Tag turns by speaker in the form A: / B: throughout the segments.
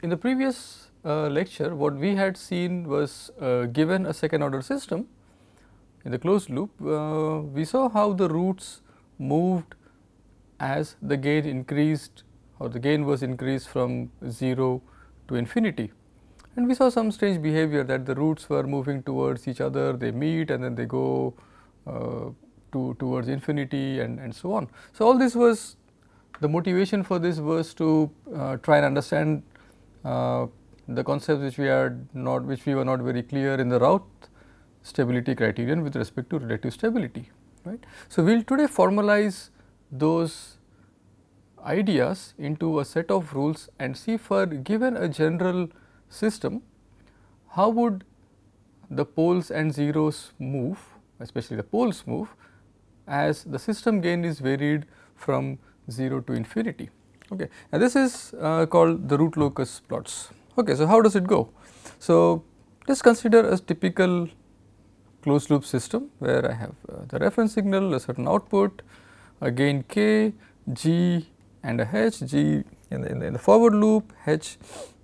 A: In the previous uh, lecture, what we had seen was uh, given a second order system in the closed loop, uh, we saw how the roots moved as the gain increased or the gain was increased from 0 to infinity. And we saw some strange behavior that the roots were moving towards each other, they meet and then they go uh, to towards infinity and, and so on. So, all this was the motivation for this was to uh, try and understand uh, the concepts which we are not which we were not very clear in the Routh stability criterion with respect to relative stability right. So, we will today formalize those ideas into a set of rules and see for given a general system how would the poles and zeros move especially the poles move as the system gain is varied from 0 to infinity. Okay. Now, this is uh, called the root locus plots. Okay. So, how does it go? So, just consider a typical closed loop system where I have uh, the reference signal, a certain output, a gain k, g and a h, g in the, in the, in the forward loop, h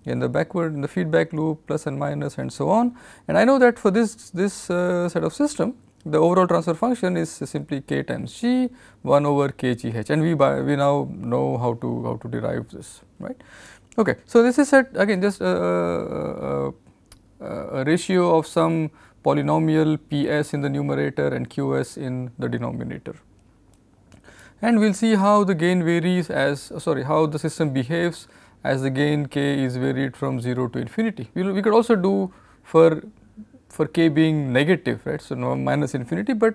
A: in the backward in the feedback loop plus and minus and so on. And I know that for this, this uh, set of system the overall transfer function is simply k times g 1 over k g h and we by we now know how to how to derive this right. Okay. So, this is at again just a, a, a ratio of some polynomial Ps in the numerator and Qs in the denominator. And we will see how the gain varies as sorry how the system behaves as the gain k is varied from 0 to infinity. We, we could also do for for k being negative right. So, no minus infinity, but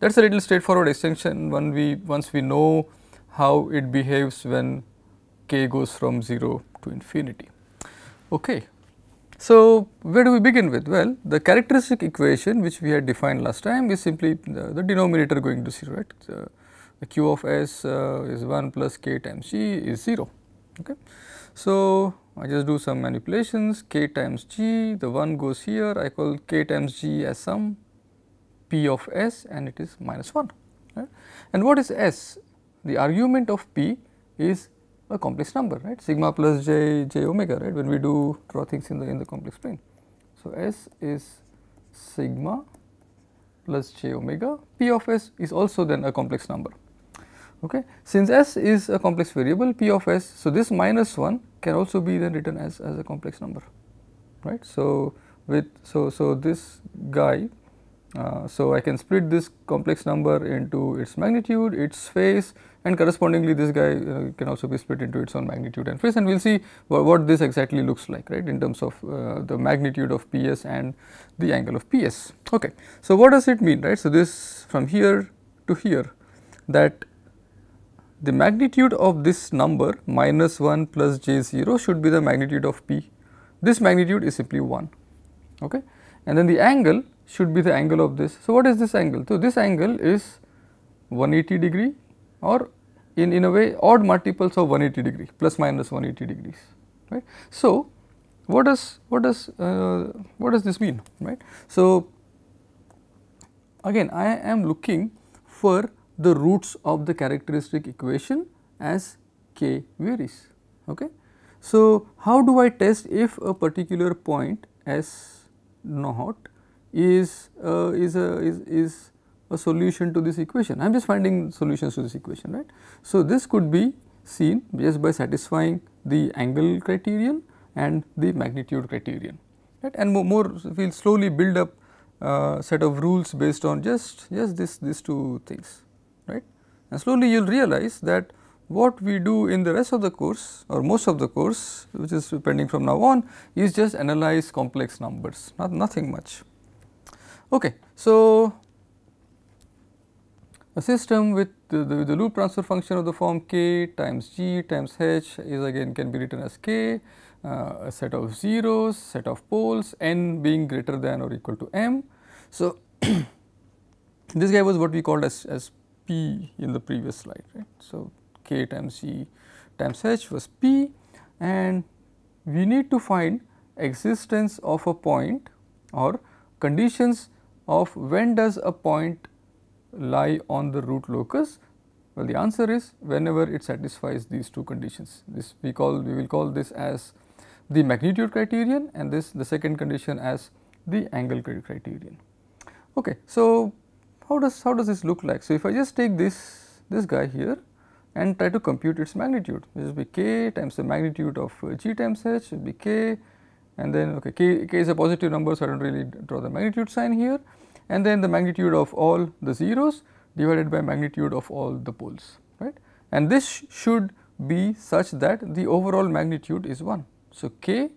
A: that is a little straightforward extension when we once we know how it behaves when k goes from 0 to infinity. Okay. So, where do we begin with? Well, the characteristic equation which we had defined last time is simply the, the denominator going to 0 right. So, the q of s uh, is 1 plus k times g is 0. Okay. So, I just do some manipulations k times g, the 1 goes here, I call k times g as some p of s and it is minus 1. Right. And what is s? The argument of p is a complex number, right, sigma plus j, j omega, right, when we do draw things in the, in the complex plane. So, s is sigma plus j omega, p of s is also then a complex number. Okay. Since s is a complex variable, p of s, so this minus 1 can also be then written as, as a complex number right. So, with so, so this guy uh, so I can split this complex number into its magnitude, its phase and correspondingly this guy uh, can also be split into its own magnitude and phase and we will see wh what this exactly looks like right in terms of uh, the magnitude of PS and the angle of PS. Okay. So, what does it mean right. So, this from here to here that the magnitude of this number minus 1 plus j 0 should be the magnitude of p. This magnitude is simply 1 okay. and then the angle should be the angle of this. So, what is this angle? So, this angle is 180 degree or in, in a way odd multiples of 180 degree plus minus 180 degrees right. So, what does what does uh, what does this mean right. So, again I am looking for the roots of the characteristic equation as k varies. Okay. So, how do I test if a particular point s naught is, uh, is, a, is, is a solution to this equation? I am just finding solutions to this equation right. So, this could be seen just by satisfying the angle criterion and the magnitude criterion right and more, more we will slowly build up uh, set of rules based on just just this these two things. And slowly you will realize that what we do in the rest of the course or most of the course which is pending from now on is just analyze complex numbers, not nothing much. Okay, so a system with the, the, the, loop transfer function of the form k times g times h is again can be written as k, uh, a set of zeros, set of poles, n being greater than or equal to m. So, this guy was what we called as, as P in the previous slide, right. So, K times c times H was P and we need to find existence of a point or conditions of when does a point lie on the root locus? Well, the answer is whenever it satisfies these two conditions. This we call we will call this as the magnitude criterion and this the second condition as the angle criterion. Okay, so how does, how does this look like? So, if I just take this, this guy here and try to compute its magnitude, this will be k times the magnitude of uh, g times h will be k and then okay, k, k is a positive number, so I do not really draw the magnitude sign here and then the magnitude of all the zeros divided by magnitude of all the poles, right. And this sh should be such that the overall magnitude is 1. So, k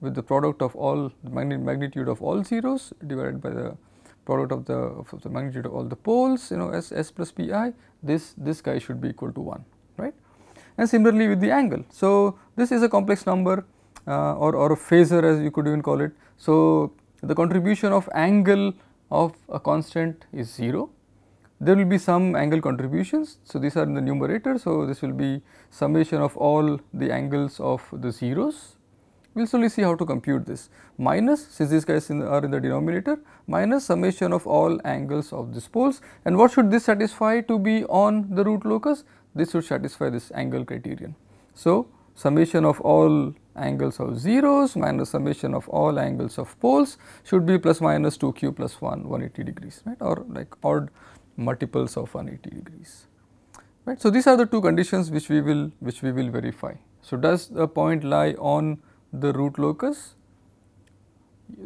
A: with the product of all the magnitude of all zeros divided by the product of the, of the magnitude of all the poles you know S, S plus P i this, this guy should be equal to 1 right. And similarly with the angle. So, this is a complex number uh, or, or a phasor as you could even call it. So, the contribution of angle of a constant is 0 there will be some angle contributions. So, these are in the numerator. So, this will be summation of all the angles of the zeros we will slowly see how to compute this. Minus since these guys in the, are in the denominator minus summation of all angles of this poles and what should this satisfy to be on the root locus? This should satisfy this angle criterion. So, summation of all angles of zeros minus summation of all angles of poles should be plus minus 2 q plus 1 180 degrees right or like odd multiples of 180 degrees right. So, these are the two conditions which we will which we will verify. So, does the point lie on the root locus?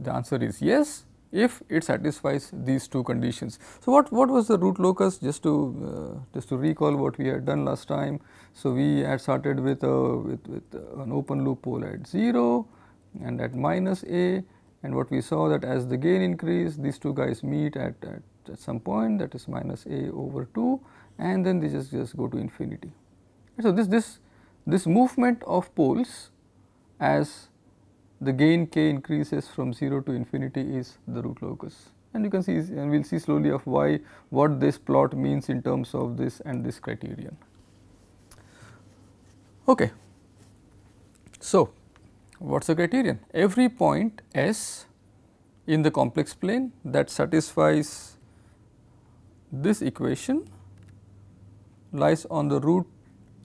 A: The answer is yes if it satisfies these two conditions. So, what, what was the root locus just to uh, just to recall what we had done last time. So, we had started with, a, with, with an open loop pole at 0 and at minus a and what we saw that as the gain increased these two guys meet at, at, at some point that is minus a over 2 and then they just, just go to infinity. So, this, this, this movement of poles as the gain k increases from 0 to infinity is the root locus and you can see and we will see slowly of why what this plot means in terms of this and this criterion. Okay. So, what is the criterion? Every point S in the complex plane that satisfies this equation lies on the root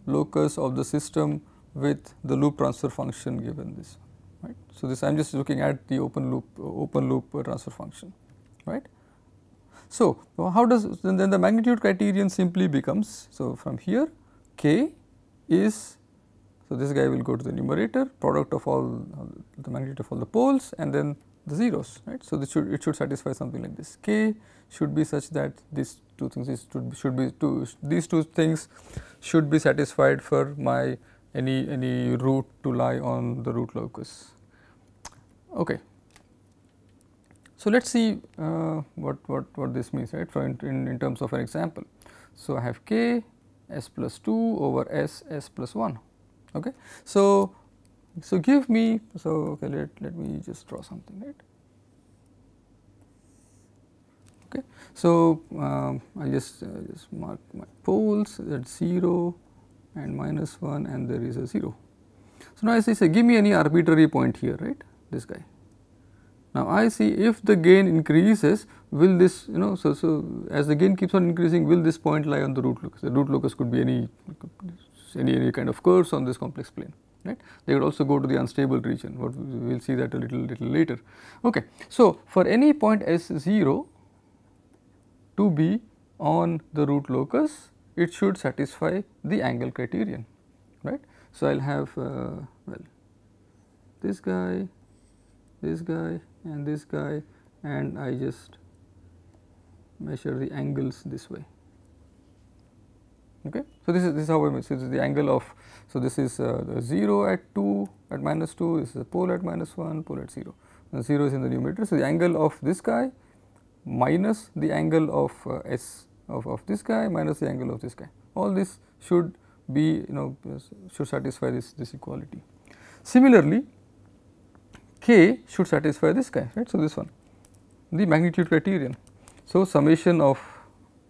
A: locus of the system with the loop transfer function given this right. So, this I am just looking at the open loop open loop transfer function right. So, how does then, then the magnitude criterion simply becomes so from here k is so this guy will go to the numerator product of all the magnitude of all the poles and then the zeros right. So, this should it should satisfy something like this k should be such that these two things should be, should be two, these two things should be satisfied for my any, any root to lie on the root locus. Okay. So, let us see uh, what, what, what this means right for in, in, in terms of an example. So, I have k s plus 2 over s s plus 1. Okay. So, so give me so okay let, let me just draw something right. Okay. So, um, I just uh, just mark my poles at 0 and minus 1 and there is a 0. So, now I say give me any arbitrary point here right this guy. Now, I see if the gain increases will this you know so, so as the gain keeps on increasing will this point lie on the root locus the root locus could be any any, any kind of curves on this complex plane right. They would also go to the unstable region what we will see that a little little later. Okay. So, for any point S 0 to be on the root locus it should satisfy the angle criterion right. So, I will have uh, well this guy, this guy and this guy and I just measure the angles this way. Okay. So, this is this is how I measure this is the angle of so this is uh, 0 at 2 at minus 2 this is a pole at minus 1 pole at 0 and 0 is in the numerator. So, the angle of this guy minus the angle of uh, S of, of this guy minus the angle of this guy all this should be you know should satisfy this this equality. Similarly, k should satisfy this guy right. So, this one the magnitude criterion. So, summation of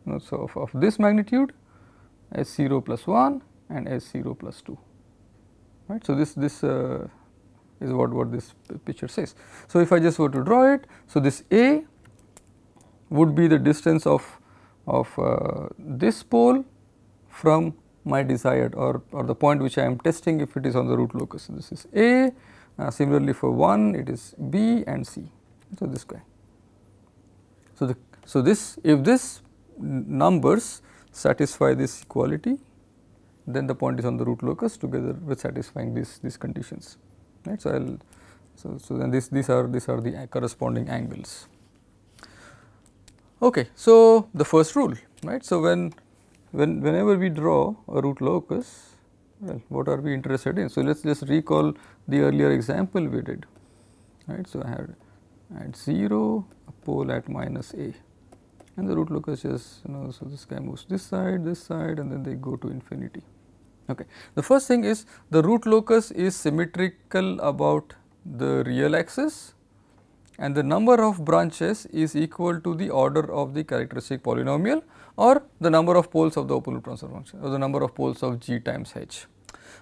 A: you know, so of, of this magnitude S 0 plus 1 and S 0 plus 2 right. So, this this uh, is what what this picture says. So, if I just were to draw it so this A would be the distance of of uh, this pole from my desired or, or the point which I am testing if it is on the root locus. So, this is A, uh, similarly for 1 it is B and C. So, this guy. So, the, so this if this numbers satisfy this equality then the point is on the root locus together with satisfying these these conditions right. So, I will so, so then this, these are these are the corresponding angles. Okay, so the first rule, right? So when, when whenever we draw a root locus, well, what are we interested in? So let's just recall the earlier example we did, right? So I had at zero, a pole at minus a, and the root locus is, you know, so this guy moves this side, this side, and then they go to infinity. Okay. The first thing is the root locus is symmetrical about the real axis and the number of branches is equal to the order of the characteristic polynomial or the number of poles of the open loop transfer function or the number of poles of g times h.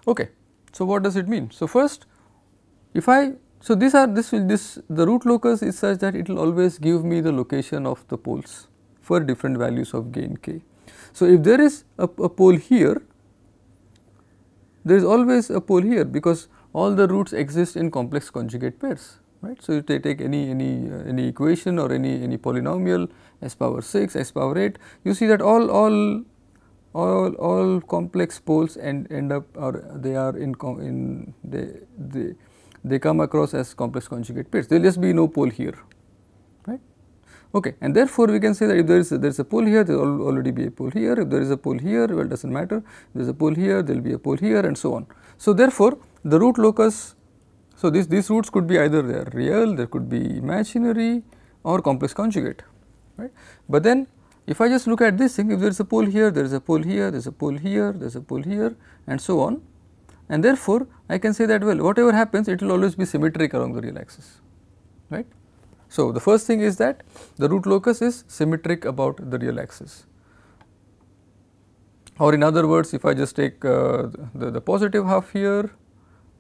A: Okay. So, what does it mean? So, first if I so these are this will this the root locus is such that it will always give me the location of the poles for different values of gain k. So, if there is a, a pole here there is always a pole here because all the roots exist in complex conjugate pairs right. So, they take any any uh, any equation or any any polynomial s power 6, s power 8, you see that all all all all complex poles end end up or they are in in they they they come across as complex conjugate pairs. There will just be no pole here, right? Okay, and therefore we can say that if there is a, there is a pole here, there will already be a pole here. If there is a pole here, well, doesn't matter. there is a pole here, there will be a pole here, and so on. So therefore, the root locus so, this, these roots could be either they are real, they could be imaginary or complex conjugate, right. But then if I just look at this thing, if there is a pole here, there is a pole here, there is a pole here, there is a pole here and so on. And therefore, I can say that well whatever happens it will always be symmetric along the real axis, right. So, the first thing is that the root locus is symmetric about the real axis or in other words if I just take uh, the, the positive half here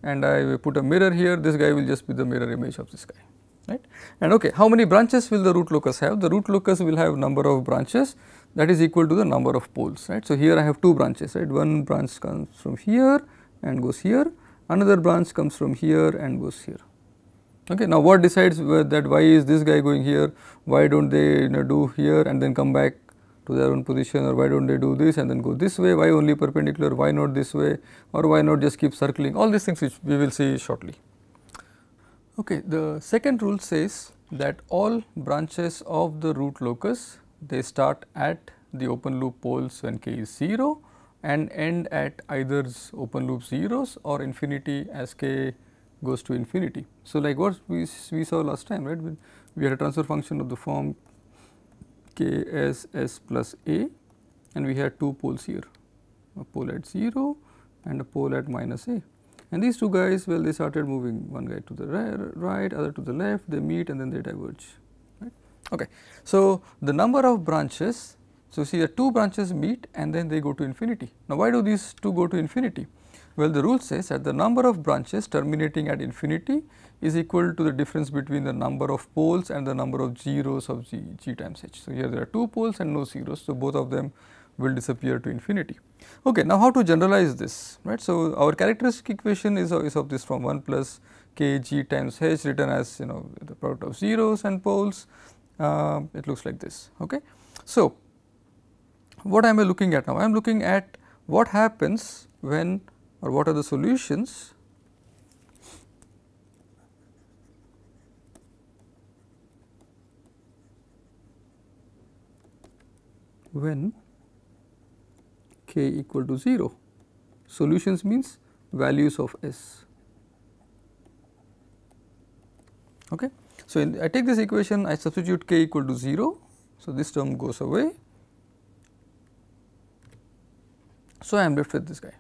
A: and I put a mirror here, this guy will just be the mirror image of this guy, right. And okay, how many branches will the root locus have? The root locus will have number of branches that is equal to the number of poles, right. So, here I have two branches, right, one branch comes from here and goes here, another branch comes from here and goes here. Okay. Now, what decides that why is this guy going here, why do not they you know, do here and then come back to their own position or why do not they do this and then go this way, why only perpendicular, why not this way or why not just keep circling all these things which we will see shortly. Okay, the second rule says that all branches of the root locus they start at the open loop poles when k is 0 and end at either open loop zeros or infinity as k goes to infinity. So, like what we, we saw last time right we had a transfer function of the form k s s plus a and we had two poles here a pole at 0 and a pole at minus a. And these two guys well they started moving one guy to the right other to the left they meet and then they diverge right. Okay. So, the number of branches so see the two branches meet and then they go to infinity. Now, why do these two go to infinity? Well, the rule says that the number of branches terminating at infinity is equal to the difference between the number of poles and the number of zeros of g, g times h. So, here there are 2 poles and no zeros. So, both of them will disappear to infinity. Okay, now how to generalize this, right? So, our characteristic equation is, is of this from 1 plus k g times h written as you know the product of zeros and poles, uh, it looks like this. Okay. So, what am I looking at now? I am looking at what happens when or what are the solutions when k equal to 0. Solutions means values of s. Okay. So, in, I take this equation I substitute k equal to 0. So, this term goes away. So, I am left with this guy.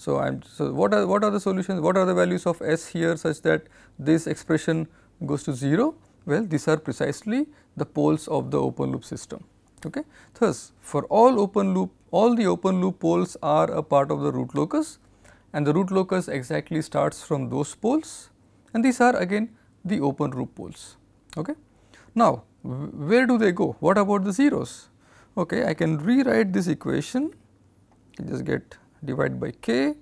A: So, I am so what are what are the solutions what are the values of s here such that this expression goes to 0 well these are precisely the poles of the open loop system. Okay. Thus, for all open loop all the open loop poles are a part of the root locus and the root locus exactly starts from those poles and these are again the open loop poles. Okay. Now, where do they go? What about the zeros? Okay, I can rewrite this equation, just get Divide by k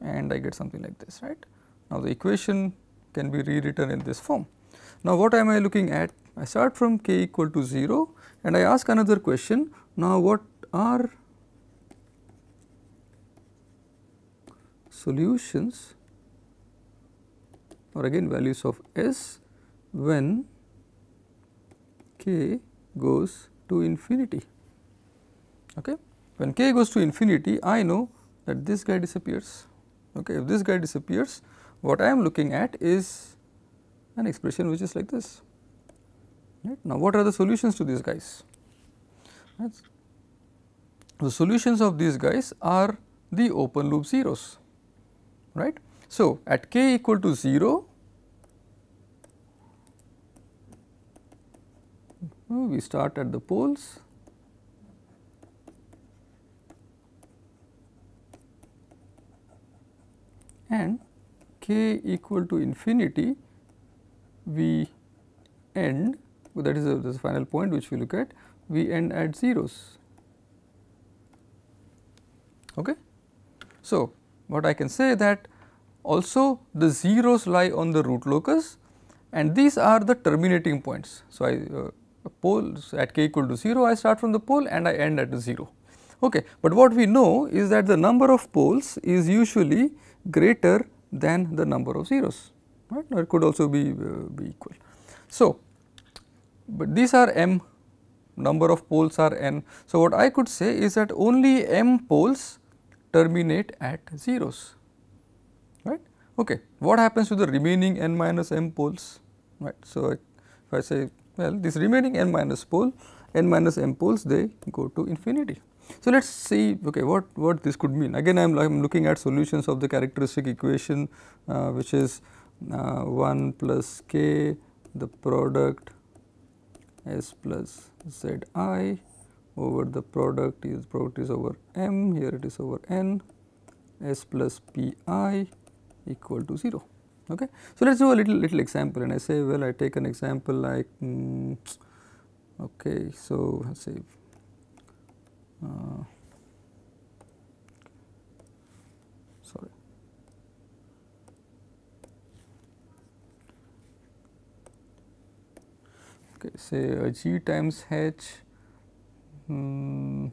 A: and I get something like this right. Now, the equation can be rewritten in this form. Now, what am I looking at? I start from k equal to 0 and I ask another question now what are solutions or again values of s when k goes to infinity. Okay. When k goes to infinity, I know that this guy disappears. Okay. If this guy disappears, what I am looking at is an expression which is like this. Right. Now, what are the solutions to these guys? Right. The solutions of these guys are the open loop zeros, right. So, at k equal to 0, we start at the poles and k equal to infinity we end well that is a, uh, the final point which we look at we end at zeros. Okay. So, what I can say that also the zeros lie on the root locus and these are the terminating points. So, I uh, poles at k equal to 0 I start from the pole and I end at 0. Okay. But what we know is that the number of poles is usually greater than the number of zeros, right, or it could also be, uh, be equal. So, but these are m, number of poles are n. So, what I could say is that only m poles terminate at zeros, right. Okay. What happens to the remaining n minus m poles, right. So, if I say well this remaining n minus pole, n minus m poles they go to infinity. So, let us see okay, what, what this could mean. Again, I am, I am looking at solutions of the characteristic equation uh, which is uh, 1 plus k the product s plus z i over the product is product is over m here it is over n s plus p i equal to 0. Okay. So, let us do a little little example and I say well I take an example like um, okay. So, say uh, sorry okay say uh, g times h um,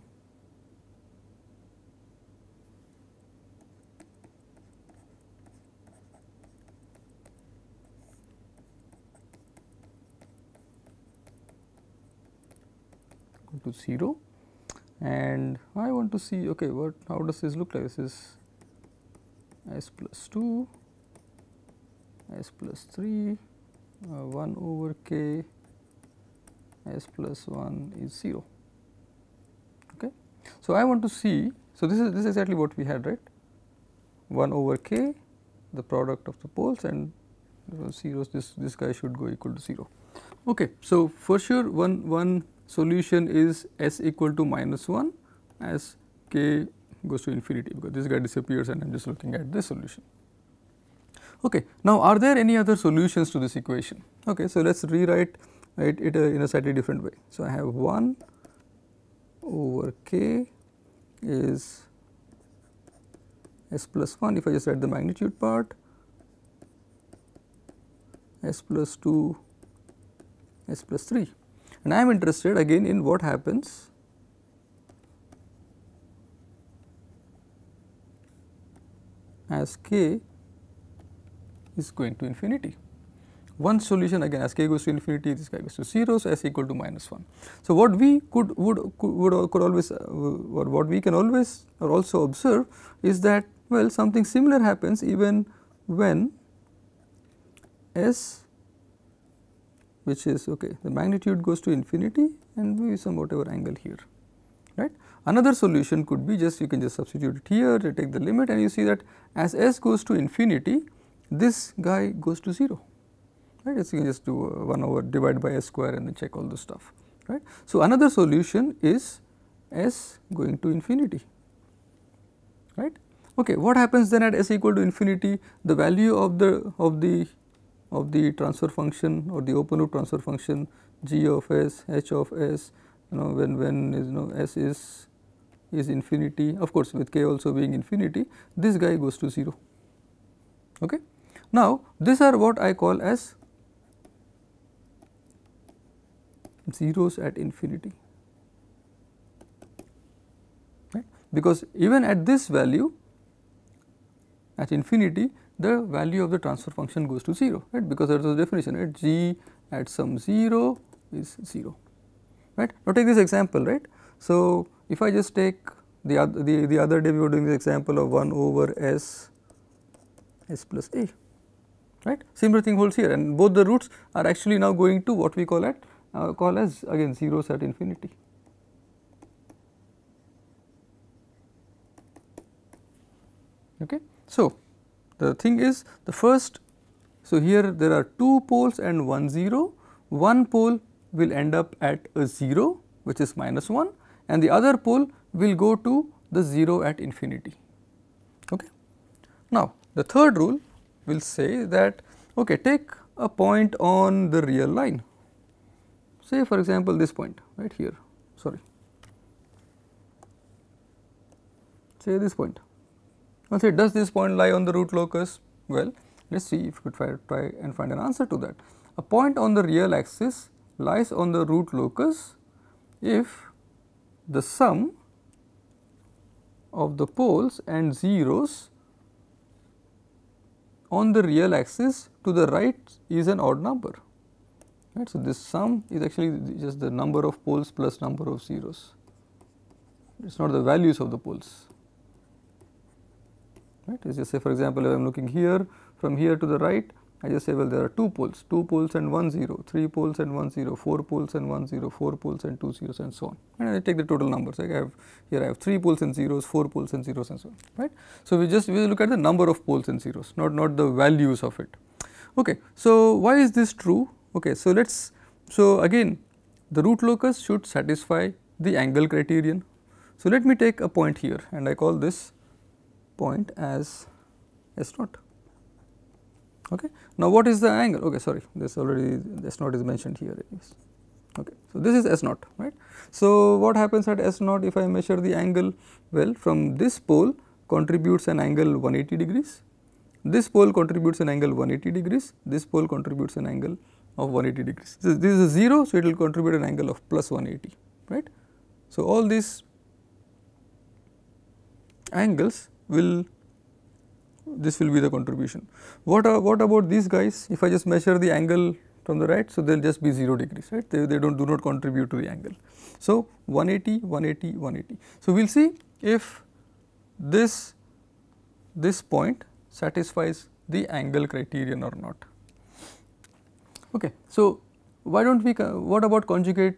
A: to 0 and I want to see okay what how does this look like this is s plus 2 s plus 3 uh, 1 over k s plus 1 is 0 okay so I want to see so this is this is exactly what we had right 1 over k the product of the poles and zeros this this guy should go equal to 0 okay so for sure one one solution is s equal to minus 1 as k goes to infinity because this guy disappears and I am just looking at this solution. Okay. Now, are there any other solutions to this equation? Okay, so, let us rewrite it uh, in a slightly different way. So, I have 1 over k is s plus 1 if I just write the magnitude part s plus 2 s plus 3 and I am interested again in what happens as k is going to infinity. One solution again as k goes to infinity this guy goes to 0 so s equal to minus 1. So, what we could would could, would, uh, could always uh, or what we can always or also observe is that well something similar happens even when s which is okay the magnitude goes to infinity and maybe some whatever angle here right. Another solution could be just you can just substitute it here take the limit and you see that as s goes to infinity this guy goes to 0 right so you can just do uh, 1 over divide by s square and then check all this stuff right. So, another solution is s going to infinity right. Okay, what happens then at s equal to infinity the value of the of the of the transfer function or the open loop transfer function g of s, h of s, you know when, when you know s is is infinity of course with k also being infinity this guy goes to 0. Okay. Now, these are what I call as zeros at infinity right because even at this value at infinity the value of the transfer function goes to 0 right because that is the definition right g at some 0 is 0 right. Now take this example right. So if I just take the other the, the other day we were doing this example of 1 over s s plus a right similar thing holds here and both the roots are actually now going to what we call at uh, call as again zeros at infinity okay. So, the thing is the first, so here there are two poles and one 0, one pole will end up at a 0 which is minus 1 and the other pole will go to the 0 at infinity. Okay. Now, the third rule will say that okay, take a point on the real line, say for example, this point right here, sorry, say this point. Now, say does this point lie on the root locus? Well, let us see if we try, try and find an answer to that. A point on the real axis lies on the root locus if the sum of the poles and zeros on the real axis to the right is an odd number. Right. So, this sum is actually just the number of poles plus number of zeros, it is not the values of the poles right. As you say for example, if I am looking here from here to the right, I just say well there are 2 poles, 2 poles and 1 0, 3 poles and 1 0, 4 poles and 1 0, 4 poles and 2 zeros and so on. And I take the total numbers, like I have here I have 3 poles and zeros, 4 poles and zeros and so on, right. So, we just we look at the number of poles and zeros, not, not the values of it. Okay. So, why is this true? Okay. So, let us, so again the root locus should satisfy the angle criterion. So, let me take a point here and I call this point as S naught. Okay. Now, what is the angle? Okay, sorry, this already S naught is mentioned here. Anyways. Okay. So, this is S naught, right. So, what happens at S naught if I measure the angle? Well, from this pole contributes an angle 180 degrees, this pole contributes an angle 180 degrees, this pole contributes an angle of 180 degrees. So, this is 0, so it will contribute an angle of plus 180, right. So, all these angles will this will be the contribution. What, are, what about these guys if I just measure the angle from the right so they will just be 0 degrees right they, they do not do not contribute to the angle. So, 180, 180, 180. So, we will see if this this point satisfies the angle criterion or not. Okay. So, why do not we what about conjugate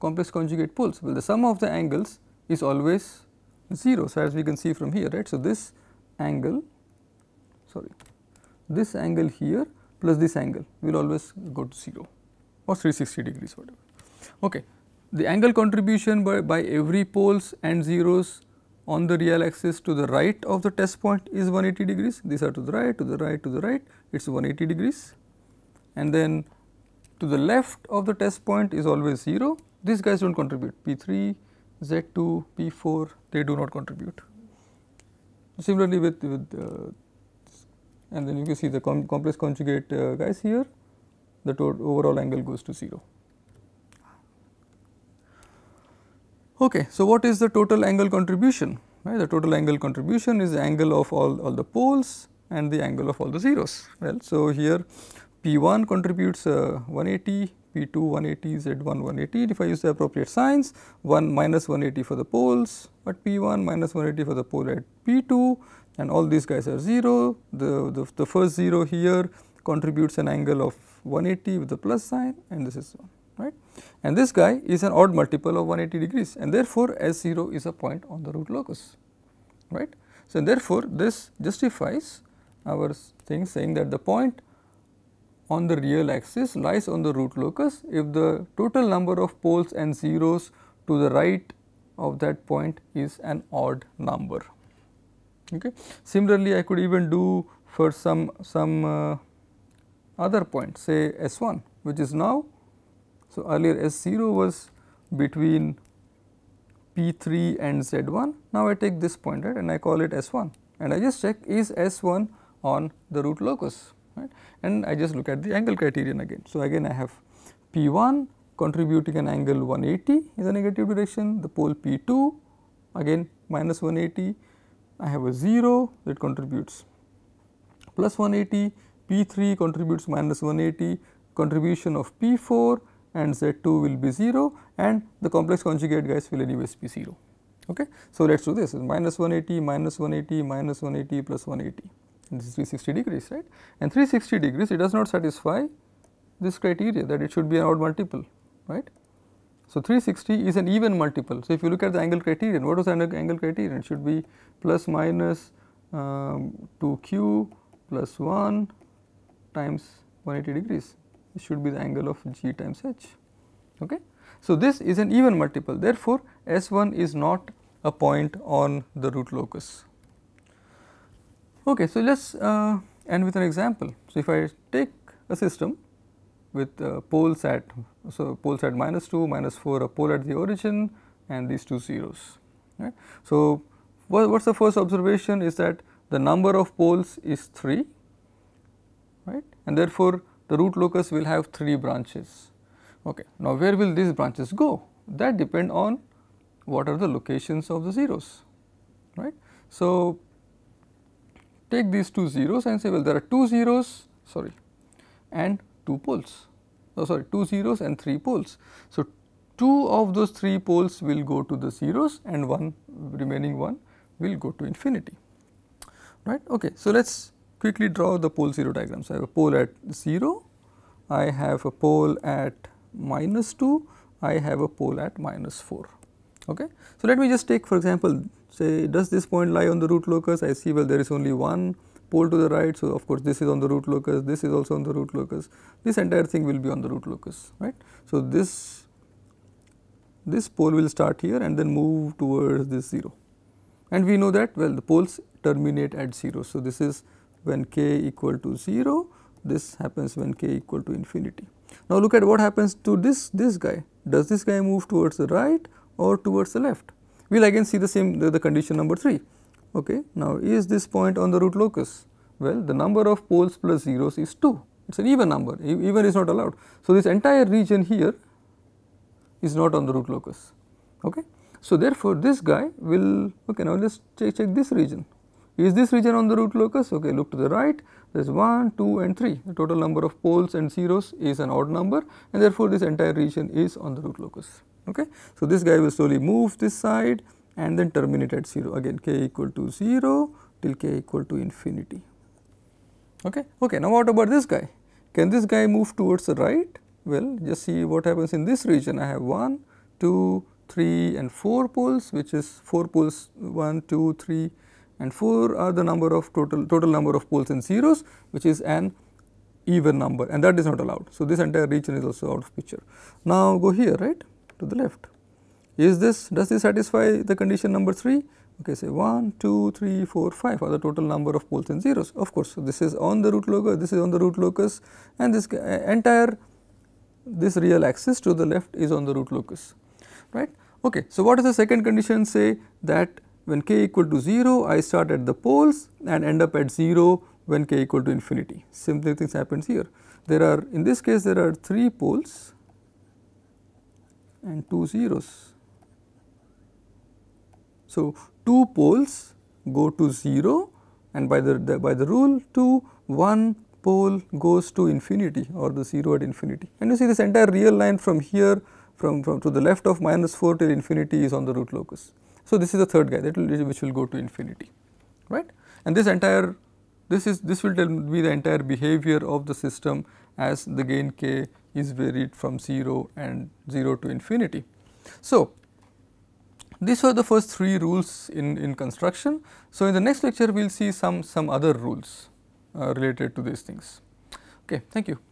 A: complex conjugate poles? Well, the sum of the angles is always 0. So, as we can see from here right. So, this angle sorry this angle here plus this angle will always go to 0 or 360 degrees whatever. Okay. The angle contribution by, by every poles and zeros on the real axis to the right of the test point is 180 degrees. These are to the right, to the right, to the right, it is 180 degrees. And then to the left of the test point is always 0. These guys do not contribute P 3, Z2, P4 they do not contribute. Similarly with, with uh, and then you can see the com complex conjugate uh, guys here the overall angle goes to 0. Okay, so what is the total angle contribution? Right, the total angle contribution is the angle of all, all the poles and the angle of all the zeros. Well, so here P1 contributes uh, 180, P2 180, Z1 180. And if I use the appropriate signs, 1 minus 180 for the poles at P1, minus 180 for the pole at P2 and all these guys are 0. The, the, the first 0 here contributes an angle of 180 with the plus sign and this is 1 right. And this guy is an odd multiple of 180 degrees and therefore, S0 is a point on the root locus right. So, therefore, this justifies our thing saying that the point on the real axis lies on the root locus if the total number of poles and zeros to the right of that point is an odd number. Okay. Similarly, I could even do for some, some uh, other point say S 1 which is now. So, earlier S 0 was between P 3 and Z 1 now I take this point right and I call it S 1 and I just check is S 1 on the root locus right and I just look at the angle criterion again. So, again I have P1 contributing an angle 180 in the negative direction, the pole P2 again minus 180, I have a 0 that contributes plus 180, P3 contributes minus 180, contribution of P4 and Z2 will be 0 and the complex conjugate guys will anyways be 0. Okay. So, let us do this minus 180, minus 180, minus 180 plus 180. 360 degrees right and 360 degrees it does not satisfy this criteria that it should be an odd multiple right. So, 360 is an even multiple. So, if you look at the angle criterion what was the angle criterion it should be plus minus um, 2q plus 1 times 180 degrees it should be the angle of g times h okay. So, this is an even multiple therefore, S1 is not a point on the root locus Okay, so let us uh, end with an example. So, if I take a system with uh, poles at, so poles at minus 2, minus 4, a pole at the origin and these two zeros, right. So, what is the first observation is that the number of poles is 3, right, and therefore, the root locus will have 3 branches. Okay. Now, where will these branches go? That depend on what are the locations of the zeros, right. So, take these two zeros and say well there are two zeros sorry and two poles oh sorry two zeros and three poles. So, two of those three poles will go to the zeros and one remaining one will go to infinity right. Okay. So, let us quickly draw the pole 0 diagram. So, I have a pole at 0, I have a pole at minus 2, I have a pole at minus 4. Okay. So, let me just take for example say does this point lie on the root locus, I see well there is only one pole to the right. So, of course, this is on the root locus, this is also on the root locus, this entire thing will be on the root locus right. So, this this pole will start here and then move towards this 0 and we know that well the poles terminate at 0. So, this is when k equal to 0 this happens when k equal to infinity. Now, look at what happens to this this guy does this guy move towards the right or towards the left we will again see the same the, the, condition number 3. Okay. Now, is this point on the root locus? Well, the number of poles plus zeros is 2, it is an even number, e even is not allowed. So, this entire region here is not on the root locus. Okay. So, therefore, this guy will, okay, now let us check, check this region. Is this region on the root locus? Okay, look to the right, there is 1, 2 and 3. The total number of poles and zeros is an odd number and therefore, this entire region is on the root locus. Okay. So, this guy will slowly move this side and then terminate at 0 again k equal to 0 till k equal to infinity. Okay. Okay. Now, what about this guy? Can this guy move towards the right? Well, just see what happens in this region. I have 1, 2, 3 and 4 poles which is 4 poles 1, 2, 3 and 4 are the number of total total number of poles and zeros which is an even number and that is not allowed. So, this entire region is also out of picture. Now, go here right to the left. Is this, does this satisfy the condition number 3? Okay, say 1, 2, 3, 4, 5 are the total number of poles and zeros. Of course, this is on the root locus, this is on the root locus and this uh, entire, this real axis to the left is on the root locus, right. Okay, so what is the second condition say that when k equal to 0, I start at the poles and end up at 0 when k equal to infinity. Similar things happens here. There are, in this case, there are 3 poles and 2 zeros. So, 2 poles go to 0 and by the, the by the rule 2 1 pole goes to infinity or the 0 at infinity and you see this entire real line from here from, from to the left of minus 4 till infinity is on the root locus. So, this is the third guy that will which will go to infinity right and this entire this is this will tell be the entire behavior of the system as the gain k is varied from 0 and 0 to infinity. So, these were the first three rules in, in construction. So, in the next lecture we will see some, some other rules uh, related to these things. Okay, thank you.